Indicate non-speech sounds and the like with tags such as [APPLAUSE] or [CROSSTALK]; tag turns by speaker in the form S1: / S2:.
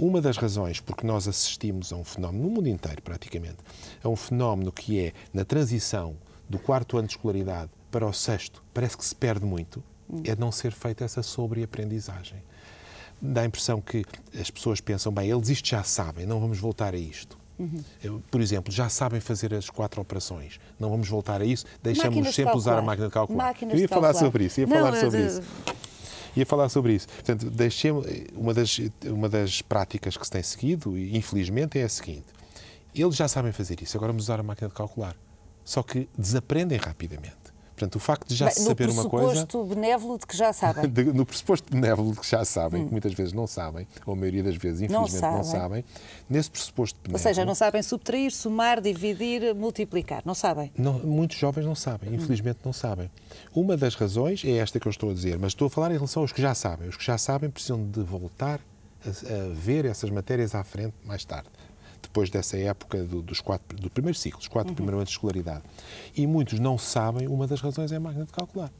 S1: Uma das razões porque nós assistimos a um fenómeno, no mundo inteiro praticamente, a um fenómeno que é na transição do quarto ano de escolaridade para o sexto, parece que se perde muito, é não ser feita essa sobreaprendizagem. Dá a impressão que as pessoas pensam, bem, eles isto já sabem, não vamos voltar a isto. Uhum. Por exemplo, já sabem fazer as quatro operações. Não vamos voltar a isso. Deixamos sempre usar a máquina de calcular. Máquinas eu ia falar sobre isso. Ia não, falar sobre eu... Eh, isso ia falar sobre isso. Portanto, deixemos, uma, das, uma das práticas que se tem seguido, e infelizmente, é a seguinte: eles já sabem fazer isso, agora vamos usar a máquina de calcular. Só que desaprendem rapidamente. Portanto, o facto de já Bem, saber uma coisa. No
S2: pressuposto benévolo de que já sabem. [LAUGHS] De,
S1: no pressuposto benévolo de que já sabem, hum. que muitas vezes não sabem, ou a maioria das vezes, infelizmente, não sabem. Não sabem nesse pressuposto benévolo. Ou seja, não
S2: sabem subtrair, somar, dividir, multiplicar. Não sabem.
S1: Não, muitos jovens não sabem, hum. infelizmente hum. não sabem. Uma das razões é esta que eu estou a dizer, mas estou a falar em relação aos que já sabem. Os que já sabem precisam de voltar a, a ver essas matérias à frente mais tarde depois dessa época do, dos quatro, do primeiro ciclo, dos quatro uhum. primeiros anos de escolaridade. E muitos não sabem, uma
S2: das razões é a máquina de calcular.